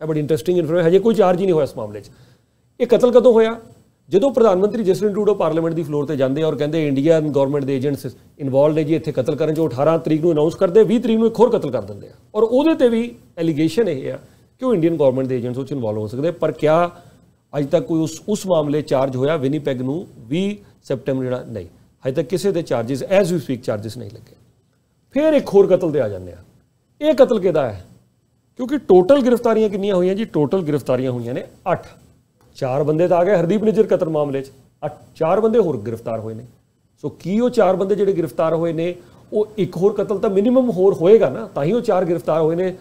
[SPEAKER 1] ਇਹ ਬੜੀ ਇੰਟਰਸਟਿੰਗ ਇਨਫੋਰਮੇਸ਼ਨ ਹਜੇ ਕੋਈ ਚਾਰਜ ਹੀ ਨਹੀਂ ਹੋਇਆ ਇਸ ਮਾਮਲੇ 'ਚ ਇਹ ਕਤਲ ਕਦੋਂ ਹੋਇਆ ਜਦੋਂ ਪ੍ਰਧਾਨ ਮੰਤਰੀ ਜਸਟਿਨ ਟਰੂਡੋ ਪਾਰਲੀਮੈਂਟ ਦੀ ਫਲੋਰ ਤੇ ਜਾਂਦੇ ਔਰ ਕਹਿੰਦੇ ਇੰਡੀਅਨ ਗਵਰਨਮੈਂਟ ਦੇ ਏਜੰਟਸ ਇਨਵੋਲਡ ਨੇ ਜੀ ਇੱਥੇ ਕਤਲ ਕਰਨ ਜੋ 18 ਤਰੀਕ ਨੂੰ ਅਨਾਉਂਸ ਕਰਦੇ 20 ਤਰੀਕ ਨੂੰ ਇੱਕ ਹੋਰ ਕਤਲ ਕਰ ਦਿੰਦੇ ਆ ਔਰ ਉਹਦੇ ਤੇ ਵੀ ਐਲੀਗੇਸ਼ਨ ਇਹ ਆ ਕਿ ਉਹ ਇੰਡੀਅਨ ਗਵਰਨਮੈਂਟ ਦੇ ਏਜੰਟਸ ਉਹ 'ਚ ਇਨਵੋਲਵ ਹੋ ਸਕਦੇ ਪਰ ਕਿਆ ਅੱਜ ਤੱਕ ਕੋਈ ਉਸ ਉਸ ਮਾਮਲੇ ਚਾਰਜ ਹੋਇਆ ਵਿਨੀਪੈਗ ਨੂੰ 20 ਸੈਪਟੈਂਬਰ ਜਿਹੜਾ ਨਹੀਂ ਅਜੇ ਤੱਕ ਕਿਸੇ ਦੇ charges as you speak charges ਨਹੀਂ ਲੱਗੇ ਫਿਰ ਇੱਕ ਹੋਰ ਕਤਲ ਤੇ ਆ ਜਾਂਦੇ ਆ ਇਹ ਕਤਲ ਕਿਹਦਾ ਹੈ ਕਿਉਂਕਿ ਟੋਟਲ ਗ੍ਰਿਫਤਾਰੀਆਂ ਕਿੰਨੀਆਂ ਹੋਈਆਂ ਜੀ ਟੋਟਲ ਗ੍ਰਿਫਤਾਰੀਆਂ ਹੋਈਆਂ ਨੇ 8 ਚਾਰ ਬੰਦੇ ਤਾਂ ਆ ਗਏ ਹਰਦੀਪ ਨਿਜਰ ਕਤਲ ਮਾਮਲੇ 'ਚ ਚਾਰ ਬੰਦੇ ਹੋਰ ਗ੍ਰਿਫਤਾਰ ਹੋਏ ਨੇ ਸੋ ਕੀ ਉਹ ਚਾਰ ਬੰਦੇ ਜਿਹੜੇ ਗ੍ਰਿਫਤਾਰ ਹੋਏ ਨੇ ਉਹ ਇੱਕ ਹੋਰ ਕਤਲ ਤਾਂ ਮਿਨੀਮਮ ਹੋਰ ਹੋਏਗਾ ਨਾ ਤਾਂ ਹੀ ਉਹ ਚਾਰ ਗ੍ਰਿਫਤਾਰ ਹੋਏ ਨੇ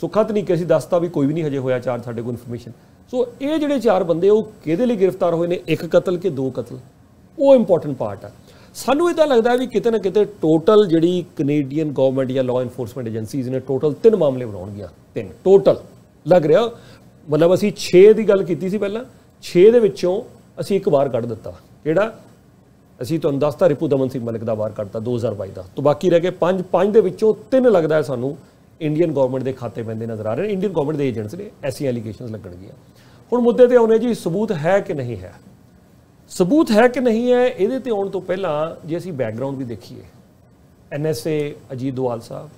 [SPEAKER 1] ਸੁਖਤ ਨਹੀਂ ਕਿਸੇ ਦੱਸਤਾ ਵੀ ਕੋਈ ਵੀ ਨਹੀਂ ਹਜੇ ਹੋਇਆ ਚਾਰ ਸਾਡੇ ਕੋਲ ਇਨਫੋਰਮੇਸ਼ਨ ਸੋ ਇਹ ਜਿਹੜੇ ਚਾਰ ਬੰਦੇ ਉਹ ਕਿਹਦੇ ਲਈ ਗ੍ਰਿਫਤਾਰ ਹੋਏ ਨੇ ਇੱਕ ਕਤਲ ਕਿ ਦੋ ਕਤਲ ਉਹ ਇੰਪੋਰਟੈਂਟ ਪਾਰਟ ਆ ਸਾਨੂੰ ਇਦਾਂ ਲੱਗਦਾ ਵੀ ਕਿਤੇ ਨਾ ਕਿਤੇ ਟੋਟਲ ਜਿਹੜੀ ਕੈਨੇਡੀਅਨ ਗਵਰਨਮੈਂਟ ਜਾਂ ਲਾਅ ਇਨਫੋਰਸਮੈਂਟ ਏਜੰਸੀਜ਼ ਨੇ ਟੋਟਲ ਤਿੰਨ ਮਾਮਲੇ ਬਣਾਉਣਗੀਆਂ ਤਿੰਨ ਟੋਟਲ ਲੱਗ ਰਿਹਾ ਮਤਲਬ ਅਸੀਂ 6 ਦੀ ਗੱਲ ਕੀਤੀ ਸੀ ਪਹਿਲਾਂ 6 ਦੇ ਵਿੱਚੋਂ ਅਸੀਂ ਇੱਕ ਵਾਰ ਕੱਢ ਦਿੱਤਾ ਕਿਹੜਾ ਅਸੀਂ ਤੁਹਾਨੂੰ ਦੱਸਤਾ ਰਿਪੂ ਦਮਨ ਸਿੰਘ ਮਲਿਕ ਦਾ ਵਾਰ ਕੱਢਤਾ 2022 ਦਾ ਤੋਂ ਬਾਕੀ ਰਹਿ ਗਏ 5 5 ਦੇ ਵਿੱਚੋਂ ਤਿੰਨ ਲੱਗਦਾ ਹੈ ਸਾਨੂੰ ਇੰਡੀਅਨ ਗਵਰਨਮੈਂਟ ਦੇ ਖਾਤੇ ਪੈਂਦੇ ਨਜ਼ਰ ਆ ਰਹੇ ਨੇ ਇੰਡੀਅਨ ਗਵਰਨਮੈਂਟ ਦੇ ਏਜੰਟਸ ਨੇ ਐਸੀ ਐਲੀਗੇਸ਼ਨਸ ਲੱਗਣਗੀਆਂ ਹੁਣ ਮੁੱਦੇ ਤੇ ਆਉਨੇ ਜੀ ਸਬੂਤ ਹੈ ਕਿ ਨਹੀਂ ਹੈ ਸਬੂਤ ਹੈ ਕਿ ਨਹੀਂ ਹੈ ਇਹਦੇ ਤੇ ਆਉਣ ਤੋਂ ਪਹਿਲਾਂ ਜੇ ਅਸੀਂ ਬੈਕਗ੍ਰਾਉਂਡ ਵੀ ਦੇਖੀਏ ਐਨਐਸਏ ਅਜੀਤ ਦਵਾਲ ਸਾਹਿਬ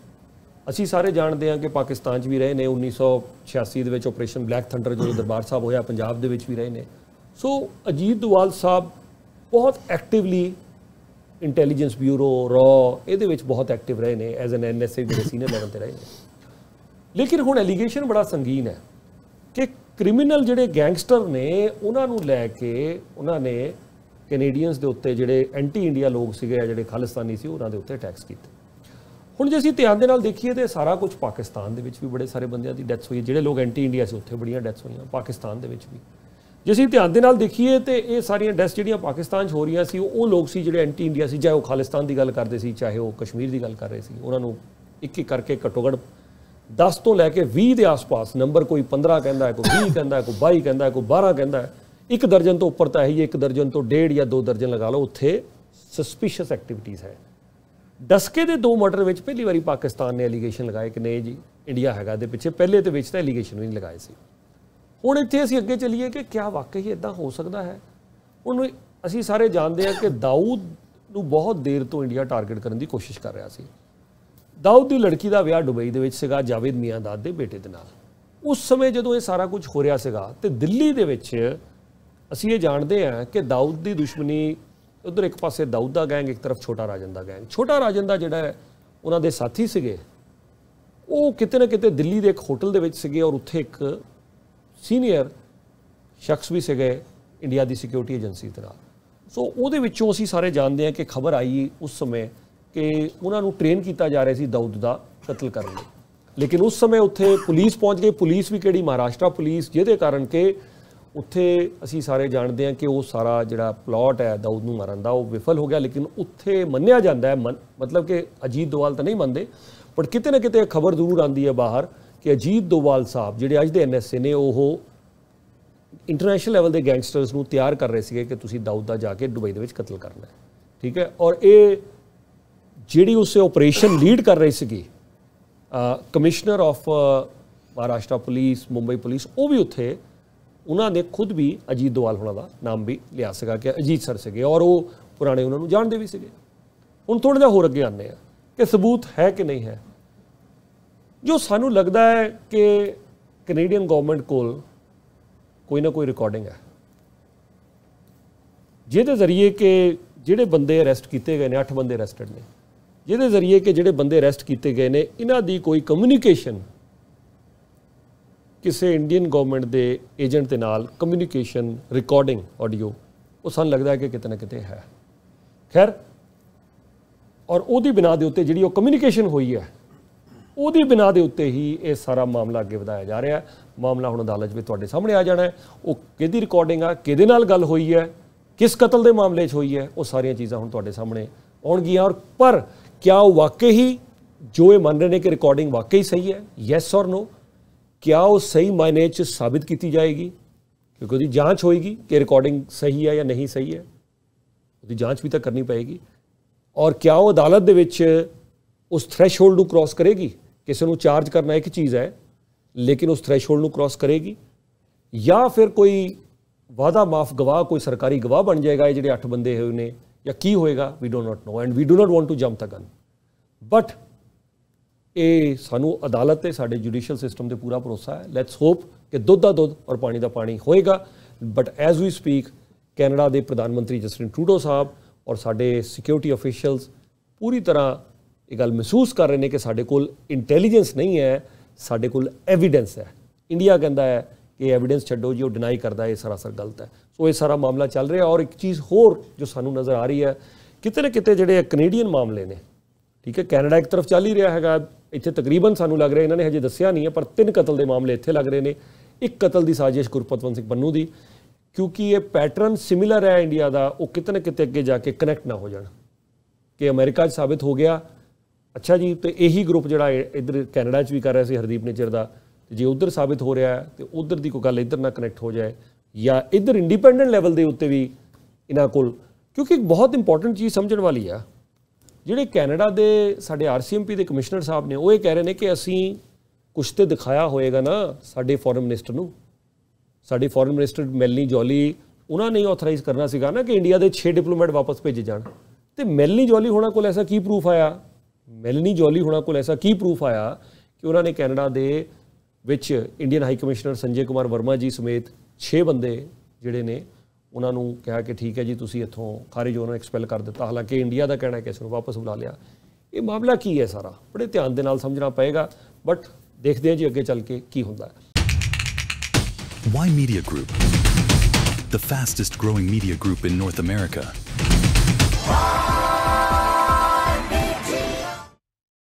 [SPEAKER 1] ਅਸੀਂ ਸਾਰੇ ਜਾਣਦੇ ਹਾਂ ਕਿ ਪਾਕਿਸਤਾਨ 'ਚ ਵੀ ਰਹੇ ਨੇ 1986 ਦੇ ਵਿੱਚ ਆਪਰੇਸ਼ਨ ਬਲੈਕ ਥੰਡਰ ਜਦੋਂ ਦਰਬਾਰ ਸਾਹਿਬ ਹੋਇਆ ਪੰਜਾਬ ਦੇ ਵਿੱਚ ਵੀ ਰਹੇ ਨੇ ਸੋ ਅਜੀਤ ਦਵਾਲ ਸਾਹਿਬ ਬਹੁਤ ਐਕਟਿਵਲੀ ਇੰਟੈਲੀਜੈਂਸ ਬਿਊਰੋ ਰੋ ਇਹਦੇ ਵਿੱਚ ਬਹੁਤ ਐਕਟਿਵ ਰਹੇ ਨੇ ਐਜ਼ ਐਨ ਐਨਐਸਏ ਦੇ ਸੀਨੀਅਰ ਲੈਵਲ ਤੇ ਰਹੇ ਨੇ ਲੇਕਿਨ ਹੁਣ ਐਲੀਗੇਸ਼ਨ ਬੜਾ ਸੰਗੀਨ ਹੈ ਕਿ ਕ੍ਰਿਮੀਨਲ ਜਿਹੜੇ ਗੈਂਗਸਟਰ ਨੇ ਉਹਨਾਂ ਨੂੰ ਲੈ ਕੇ ਉਹਨਾਂ ਨੇ ਕੈਨੇਡੀਅਨਸ ਦੇ ਉੱਤੇ ਜਿਹੜੇ ਐਂਟੀ ਇੰਡੀਆ ਲੋਕ ਸੀਗੇ ਜਿਹੜੇ ਖਾਲਿਸਤਾਨੀ ਸੀ ਉਹਨਾਂ ਦੇ ਉੱਤੇ ਅਟੈਕਸ ਕੀਤੇ ਹੁਣ ਜੇ ਅਸੀਂ ਧਿਆਨ ਦੇ ਨਾਲ ਦੇਖੀਏ ਤੇ ਸਾਰਾ ਕੁਝ ਪਾਕਿਸਤਾਨ ਦੇ ਵਿੱਚ ਵੀ ਬੜੇ ਸਾਰੇ ਬੰਦਿਆਂ ਦੀ ਡੈਥਸ ਹੋਈ ਜਿਹੜੇ ਲੋਕ ਐਂਟੀ ਇੰਡੀਆ ਸੀ ਉੱਥੇ ਬੜੀਆਂ ਡੈਥਸ ਹੋਈਆਂ ਪਾਕਿਸਤਾਨ ਦੇ ਵਿੱਚ ਵੀ ਜੇ ਅਸੀਂ ਧਿਆਨ ਦੇ ਨਾਲ ਦੇਖੀਏ ਤੇ ਇਹ ਸਾਰੀਆਂ ਡੈਸ ਜਿਹੜੀਆਂ ਪਾਕਿਸਤਾਨ 'ਚ ਹੋ ਰਹੀਆਂ ਸੀ ਉਹ ਲੋਕ ਸੀ ਜਿਹੜੇ ਐਂਟੀ ਇੰਡੀਆ ਸੀ ਚਾਹੇ ਉਹ ਖਾਲਿਸਤਾਨ ਦੀ ਗੱਲ ਕਰਦੇ ਸੀ ਚਾਹੇ ਉਹ ਕਸ਼ਮੀਰ ਦੀ ਗੱਲ ਕਰ ਰਹੇ ਸੀ ਉਹਨਾਂ ਨੂੰ ਇੱਕ ਇੱਕ ਕਰਕੇ ਘਟੋਗੜ 10 ਤੋਂ ਲੈ ਕੇ 20 ਦੇ ਆਸ-ਪਾਸ ਨੰਬਰ ਕੋਈ 15 ਕਹਿੰਦਾ ਹੈ ਕੋਈ 20 ਕਹਿੰਦਾ ਹੈ ਕੋਈ 22 ਕਹਿੰਦਾ ਹੈ ਕੋਈ 12 ਕਹਿੰਦਾ ਹੈ ਇੱਕ ਦਰਜਨ ਤੋਂ ਉੱਪਰ ਤਾਂ ਹੈ ਹੀ ਇੱਕ ਦਰਜਨ ਤੋਂ ਡੇਢ ਜਾਂ ਦੋ ਦਰਜਨ ਲਗਾ ਲਓ ਉੱਥੇ ਸਸਪੀਸ਼ੀਅਸ ਐਕਟੀਵਿਟੀਜ਼ ਹੈ ਡਸਕੇ ਦੇ ਦੋ ਮਰਡਰ ਵਿੱਚ ਪਹਿਲੀ ਵਾਰੀ ਪਾਕਿਸਤਾਨ ਨੇ ਅਲੀਗੇਸ਼ਨ ਲਗਾਏ ਕਿ ਨਹੀਂ ਜੀ ਇੰਡੀਆ ਹੈਗਾ ਦੇ ਪਿੱਛੇ ਪਹਿਲੇ ਤੇ ਵਿੱਚ ਤਾਂ ਅਲੀਗੇਸ਼ਨ ਵੀ ਨਹੀਂ ਲਗਾਏ ਸੀ ਹੁਣ ਇੱਥੇ ਅਸੀਂ ਅੱਗੇ ਚੱਲੀਏ ਕਿ ਕਿਆ ਵਾਕਈ ਇਦਾਂ ਹੋ ਸਕਦਾ ਹੈ ਉਹਨੂੰ ਅਸੀਂ ਸਾਰੇ ਜਾਣਦੇ ਹਾਂ ਕਿ ਦਾਊਦ ਨੂੰ ਬਹੁਤ ਦੇਰ ਤੋਂ ਇੰਡੀਆ ਟਾਰਗੇਟ ਕਰਨ ਦੀ ਕੋਸ਼ਿਸ਼ ਕਰ ਰਿਹਾ ਸੀ ਦਾਊਦ ਦੀ ਲੜਕੀ ਦਾ ਵਿਆਹ ਦੁਬਈ ਦੇ ਵਿੱਚ ਸੀਗਾ ਜਾਵੇਦ ਮੀਆਂ ਦਾਦ ਦੇ ਬੇਟੇ ਦੇ ਨਾਲ ਉਸ ਸਮੇਂ ਜਦੋਂ ਇਹ ਸਾਰਾ ਕੁਝ ਹੋ ਰਿਹਾ ਸੀਗਾ ਤੇ ਦਿੱਲੀ ਦੇ ਵਿੱਚ ਅਸੀਂ ਇਹ ਜਾਣਦੇ ਹਾਂ ਕਿ ਦਾਊਦ ਦੀ ਦੁਸ਼ਮਣੀ ਉਧਰ ਇੱਕ ਪਾਸੇ ਦਾਊਦ ਦਾ ਗੈਂਗ ਇੱਕ ਤਰਫ ਛੋਟਾ ਰਾਜਨ ਦਾ ਗੈਂਗ ਛੋਟਾ ਰਾਜਨ ਦਾ ਜਿਹੜਾ ਉਹਨਾਂ ਦੇ ਸਾਥੀ ਸੀਗੇ ਉਹ ਕਿਤੇ ਨਾ ਕਿਤੇ ਦਿੱਲੀ ਦੇ ਇੱਕ ਹੋਟਲ ਦੇ ਵਿੱਚ ਸੀਗੇ ਔਰ ਉੱਥੇ ਇੱਕ ਸੀਨੀਅਰ ਸ਼ਖਸ ਵੀ ਸੀਗੇ ਇੰਡੀਆ ਦੀ ਸਿਕਿਉਰਿਟੀ ਏਜੰਸੀ ਦੇ ਨਾਲ ਸੋ ਉਹਦੇ ਵਿੱਚੋਂ ਅਸੀਂ ਸਾਰੇ ਜਾਣਦੇ ਹਾਂ ਕਿ ਖਬਰ ਆਈ ਉਸ ਸਮੇਂ ਕਿ ਉਹਨਾਂ ਨੂੰ ਟ੍ਰੇਨ ਕੀਤਾ ਜਾ ਰਿਹਾ ਸੀ ਦਾਊਦ ਦਾ ਕਤਲ ਕਰਨ ਲਈ ਲੇਕਿਨ ਉਸ ਸਮੇਂ ਉੱਥੇ ਪੁਲਿਸ ਪਹੁੰਚ ਗਈ ਪੁਲਿਸ ਵੀ ਕਿਹੜੀ ਮਹਾਰਾਸ਼ਟਰ ਪੁਲਿਸ ਜਿਹਦੇ ਕਾਰਨ ਕਿ ਉੱਥੇ ਅਸੀਂ ਸਾਰੇ ਜਾਣਦੇ ਹਾਂ ਕਿ ਉਹ ਸਾਰਾ ਜਿਹੜਾ ਪਲਾਟ ਹੈ ਦਾਊਦ ਨੂੰ ਮਾਰਨ ਦਾ ਉਹ ਵਿਫਲ ਹੋ ਗਿਆ ਲੇਕਿਨ ਉੱਥੇ ਮੰਨਿਆ ਜਾਂਦਾ ਹੈ ਮਤਲਬ ਕਿ ਅਜੀਤ ਦਵਾਲ ਤਾਂ ਨਹੀਂ ਮੰਨਦੇ ਪਰ ਕਿਤੇ ਨਾ ਕਿਤੇ ਖਬਰ ਜ਼ਰੂਰ ਆਂਦੀ ਹੈ ਬਾਹਰ ਕਿ ਅਜੀਤ ਦੋਵਾਲ ਸਾਹਿਬ ਜਿਹੜੇ ਅੱਜ ਦੇ ਐਨਐਸਏ ਨੇ ਉਹ ਇੰਟਰਨੈਸ਼ਨਲ ਲੈਵਲ ਦੇ ਗੈਂਗਸਟਰਸ ਨੂੰ ਤਿਆਰ ਕਰ ਰਹੇ ਸੀਗੇ ਕਿ ਤੁਸੀਂ ਦਾਊਦ ਦਾ ਜਾ ਕੇ ਦੁਬਈ ਦੇ ਵਿੱਚ ਕਤਲ ਕਰਨਾ ਹੈ ਠੀਕ ਹੈ ਔਰ ਇਹ ਜਿਹੜੀ ਉਸੇ ਆਪਰੇਸ਼ਨ ਲੀਡ ਕਰ ਰਹੀ ਸੀਗੀ commissioner of Maharashtra police Mumbai police ਉਹ ਵੀ ਉੱਥੇ ਉਹਨਾਂ ਨੇ ਖੁਦ ਵੀ ਅਜੀਤ ਦੋਵਾਲ ਹੋਣਾ ਦਾ ਨਾਮ ਵੀ ਲਿਆ ਸੀਗਾ ਕਿ ਅਜੀਤ ਸਰ ਸੀਗੇ ਔਰ ਉਹ ਪੁਰਾਣੇ ਉਹਨਾਂ ਨੂੰ ਜਾਣਦੇ ਵੀ ਸੀਗੇ ਹੁਣ ਥੋੜਾ ਜਿਹਾ ਹੋਰ ਅੱਗੇ ਆਨੇ ਆ ਕਿ ਸਬੂਤ ਹੈ ਕਿ ਨਹੀਂ ਹੈ ਜੋ ਸਾਨੂੰ ਲੱਗਦਾ ਹੈ ਕਿ ਕੈਨੇਡੀਅਨ ਗਵਰਨਮੈਂਟ ਕੋਲ ਕੋਈ ਨਾ ਕੋਈ ਰਿਕਾਰਡਿੰਗ ਹੈ ਜਿਹਦੇ ਜ਼ਰੀਏ ਕਿ ਜਿਹੜੇ ਬੰਦੇ ਅਰੈਸਟ ਕੀਤੇ ਗਏ ਨੇ 8 ਬੰਦੇ ਅਰੈਸਟਡ ਨੇ ਜਿਹਦੇ ਜ਼ਰੀਏ ਕਿ ਜਿਹੜੇ ਬੰਦੇ ਅਰੈਸਟ ਕੀਤੇ ਗਏ ਨੇ ਇਹਨਾਂ ਦੀ ਕੋਈ ਕਮਿਊਨੀਕੇਸ਼ਨ ਕਿਸੇ ਇੰਡੀਅਨ ਗਵਰਨਮੈਂਟ ਦੇ ਏਜੰਟ ਦੇ ਨਾਲ ਕਮਿਊਨੀਕੇਸ਼ਨ ਰਿਕਾਰਡਿੰਗ ਆਡੀਓ ਉਹ ਸਾਨੂੰ ਲੱਗਦਾ ਹੈ ਕਿ ਕਿਤੇ ਨਾ ਕਿਤੇ ਹੈ ਖੈਰ ਔਰ ਉਹਦੀ ਬਿਨਾ ਦੇ ਉੱਤੇ ਜਿਹੜੀ ਉਹ ਕਮਿਊਨੀਕੇਸ਼ਨ ਹੋਈ ਹੈ ਉਹਦੀ ਬਿਨਾ ਦੇ ਉੱਤੇ ਹੀ ਇਹ ਸਾਰਾ ਮਾਮਲਾ ਅੱਗੇ ਵਧਾਇਆ ਜਾ ਰਿਹਾ ਹੈ ਮਾਮਲਾ ਹੁਣ ਅਦਾਲਤ ਵਿੱਚ ਤੁਹਾਡੇ ਸਾਹਮਣੇ ਆ ਜਾਣਾ ਹੈ ਉਹ ਕਿਹਦੀ ਰਿਕਾਰਡਿੰਗ ਆ ਕਿਹਦੇ ਨਾਲ ਗੱਲ ਹੋਈ ਹੈ ਕਿਸ ਕਤਲ ਦੇ ਮਾਮਲੇ 'ਚ ਹੋਈ ਹੈ ਉਹ ਸਾਰੀਆਂ ਚੀਜ਼ਾਂ ਹੁਣ ਤੁਹਾਡੇ ਸਾਹਮਣੇ ਆਉਣਗੀਆਂ ਔਰ ਪਰ ਕਿਆ ਉਹ ਵਾਕਈ ਹੀ ਜੋ ਇਹ ਮੰਨ ਰਹੇ ਨੇ ਕਿ ਰਿਕਾਰਡਿੰਗ ਵਾਕਈ ਸਹੀ ਹੈ ਯੈਸ অর ਨੋ ਕਿਆ ਉਹ ਸਹੀ ਮਾਇਨੇ 'ਚ ਸਾਬਿਤ ਕੀਤੀ ਜਾਏਗੀ ਕਿਉਂਕਿ ਉਹਦੀ ਜਾਂਚ ਹੋਏਗੀ ਕਿ ਰਿਕਾਰਡਿੰਗ ਸਹੀ ਹੈ ਜਾਂ ਨਹੀਂ ਸਹੀ ਹੈ ਉਹਦੀ ਜਾਂਚ ਵੀ ਤਾਂ ਕਰਨੀ ਪਏਗੀ ਔਰ ਕਿਆ ਉਹ ਅਦਾਲਤ ਦੇ ਵਿੱਚ ਉਸ ਥ੍ਰੈਸ਼ਹੋਲਡ ਨੂੰ ਕ੍ਰਾਸ ਕਰੇਗੀ ਕਿਸੇ ਨੂੰ ਚਾਰਜ ਕਰਨਾ ਇੱਕ ਚੀਜ਼ ਹੈ ਲੇਕਿਨ ਉਸ ਥ੍ਰੈਸ਼ਹੋਲਡ ਨੂੰ ਕ੍ਰਾਸ ਕਰੇਗੀ ਜਾਂ ਫਿਰ ਕੋਈ ਵਾਦਾ ਮਾਫ ਗਵਾਹ ਕੋਈ ਸਰਕਾਰੀ ਗਵਾਹ ਬਣ ਜਾਏਗਾ ਇਹ ਜਿਹੜੇ 8 ਬੰਦੇ ਹੋਏ ਨੇ ਜਾਂ ਕੀ ਹੋਏਗਾ we don't not know and we do not want to jump the gun but ਇਹ ਸਾਨੂੰ ਅਦਾਲਤ ਤੇ ਸਾਡੇ ਜੁਡੀਸ਼ੀਅਲ ਸਿਸਟਮ ਤੇ ਪੂਰਾ ਭਰੋਸਾ ਹੈ ਲੈਟਸ ਹੋਪ ਕਿ ਦੁੱਧ ਦਾ ਦੁੱਧ ਔਰ ਪਾਣੀ ਦਾ ਪਾਣੀ ਹੋਏਗਾ but as we speak Canada ਦੇ ਪ੍ਰਧਾਨ ਮੰਤਰੀ ਜਸਟਿਨ ਟਰੂਡੋ ਸਾਹਿਬ ਔਰ ਸਾਡੇ ਸਿਕਿਉਰਿਟੀ ਅਫੀਸ਼ੀਅਲਸ ਪੂਰੀ ਤਰ੍ਹਾਂ ਇਹ ਗੱਲ ਮਹਿਸੂਸ ਕਰ ਰਹੇ ਨੇ ਕਿ ਸਾਡੇ ਕੋਲ ਇੰਟੈਲੀਜੈਂਸ ਨਹੀਂ ਹੈ ਸਾਡੇ ਕੋਲ ਐਵੀਡੈਂਸ ਹੈ ਇੰਡੀਆ ਕਹਿੰਦਾ ਹੈ ਕਿ ਐਵੀਡੈਂਸ ਛੱਡੋ ਜੀ ਉਹ ਡਿਨਾਈ ਕਰਦਾ ਇਹ ਸਰਾਸਰ ਗਲਤ ਹੈ ਸੋ ਇਹ ਸਾਰਾ ਮਾਮਲਾ ਚੱਲ ਰਿਹਾ ਔਰ ਇੱਕ ਚੀਜ਼ ਹੋਰ ਜੋ ਸਾਨੂੰ ਨਜ਼ਰ ਆ ਰਹੀ ਹੈ ਕਿਤੇ ਨਾ ਕਿਤੇ ਜਿਹੜੇ ਕੈਨੇਡੀਅਨ ਮਾਮਲੇ ਨੇ ਠੀਕ ਹੈ ਕੈਨੇਡਾ ਇੱਕ ਤਰਫ ਚੱਲ ਹੀ ਰਿਹਾ ਹੈਗਾ ਇੱਥੇ ਤਕਰੀਬਨ ਸਾਨੂੰ ਲੱਗ ਰਿਹਾ ਇਹਨਾਂ ਨੇ ਹਜੇ ਦੱਸਿਆ ਨਹੀਂ ਹੈ ਪਰ ਤਿੰਨ ਕਤਲ ਦੇ ਮਾਮਲੇ ਇੱਥੇ ਲੱਗ ਰਹੇ ਨੇ ਇੱਕ ਕਤਲ ਦੀ ਸਾਜ਼ਿਸ਼ ਗੁਰਪਤਵੰਤ ਸਿੰਘ ਬੰਨੂ ਦੀ ਕਿਉਂਕਿ ਇਹ ਪੈਟਰਨ ਸਿਮਿਲਰ ਹੈ ਇੰਡੀਆ ਦਾ ਉਹ ਕਿਤੇ ਨਾ ਕਿਤੇ ਅੱਗੇ ਜਾ ਕੇ ਕਨੈਕਟ ਨਾ ਹੋ ਜਾਣ ਕਿ ਅਮਰੀਕਾ 'ਚ ਸਾਬਤ ਹੋ ਗਿਆ ਅੱਛਾ ਜੀ ਤੇ ਇਹੀ ਗਰੁੱਪ ਜਿਹੜਾ ਇਧਰ ਕੈਨੇਡਾ 'ਚ ਵੀ ਕਰ ਰਿਹਾ ਸੀ ਹਰਦੀਪ ਨੇਚਰ ਦਾ ਜੇ ਉਧਰ ਸਾਬਿਤ ਹੋ ਰਿਹਾ ਤੇ ਉਧਰ ਦੀ ਕੋਈ ਗੱਲ ਇਧਰ ਨਾ ਕਨੈਕਟ ਹੋ ਜਾਏ ਜਾਂ ਇਧਰ ਇੰਡੀਪੈਂਡੈਂਟ ਲੈਵਲ ਦੇ ਉੱਤੇ ਵੀ ਇਹਨਾਂ ਕੋਲ ਕਿਉਂਕਿ ਇੱਕ ਬਹੁਤ ਇੰਪੋਰਟੈਂਟ ਚੀਜ਼ ਸਮਝਣ ਵਾਲੀ ਆ ਜਿਹੜੇ ਕੈਨੇਡਾ ਦੇ ਸਾਡੇ ਆਰਸੀਐਮਪੀ ਦੇ ਕਮਿਸ਼ਨਰ ਸਾਹਿਬ ਨੇ ਉਹ ਇਹ ਕਹਿ ਰਹੇ ਨੇ ਕਿ ਅਸੀਂ ਕੁਝ ਤੇ ਦਿਖਾਇਆ ਹੋਏਗਾ ਨਾ ਸਾਡੇ ਫੋਰਨ ਮਿਨਿਸਟਰ ਨੂੰ ਸਾਡੇ ਫੋਰਨ ਮਿਨਿਸਟਰ ਮੈਲਨੀ ਜੋਲੀ ਉਹਨਾਂ ਨੇ ਆਥੋਰਾਈਜ਼ ਕਰਨਾ ਸੀਗਾ ਨਾ ਕਿ ਇੰਡੀਆ ਦੇ 6 ਡਿਪਲੋਮੈਟ ਵਾਪਸ ਭੇਜੇ ਜਾਣ ਤੇ ਮੈਲਨੀ ਜੋਲੀ ਹੋਣਾ ਕੋਲ ਐਸਾ ਕੀ ਪ੍ਰੂਫ ਆਇਆ ਮੈਲਨੀ ਜੋਲੀ ਹੁਣਾਂ ਕੋਲ ਐਸਾ ਕੀ ਪ੍ਰੂਫ ਆਇਆ ਕਿ ਉਹਨਾਂ ਨੇ ਕੈਨੇਡਾ ਦੇ ਵਿੱਚ Indian high commissioner Sanjay Kumar Verma ji ਸਮੇਤ 6 ਬੰਦੇ ਜਿਹੜੇ ਨੇ ਉਹਨਾਂ ਨੂੰ ਕਿਹਾ ਕਿ ਠੀਕ ਹੈ ਜੀ ਤੁਸੀਂ ਇੱਥੋਂ ਖਾਰਜ ਜੋਨ ਨੂੰ ਐਕਸਪੈਲ ਕਰ ਦਿੱਤਾ ਹਾਲਾਂਕਿ ਇੰਡੀਆ ਦਾ ਕਹਿਣਾ ਹੈ ਕਿ ਇਸ ਨੂੰ ਵਾਪਸ ਬੁਲਾ ਲਿਆ ਇਹ ਮਾਮਲਾ ਕੀ ਹੈ ਸਾਰਾ ਬੜੇ ਧਿਆਨ ਦੇ ਨਾਲ ਸਮਝਣਾ ਪਏਗਾ ਬਟ ਦੇਖਦੇ ਹਾਂ ਜੀ ਅੱਗੇ ਚੱਲ ਕੇ ਕੀ ਹੁੰਦਾ ਹੈ Y Media Group the fastest growing media group in North America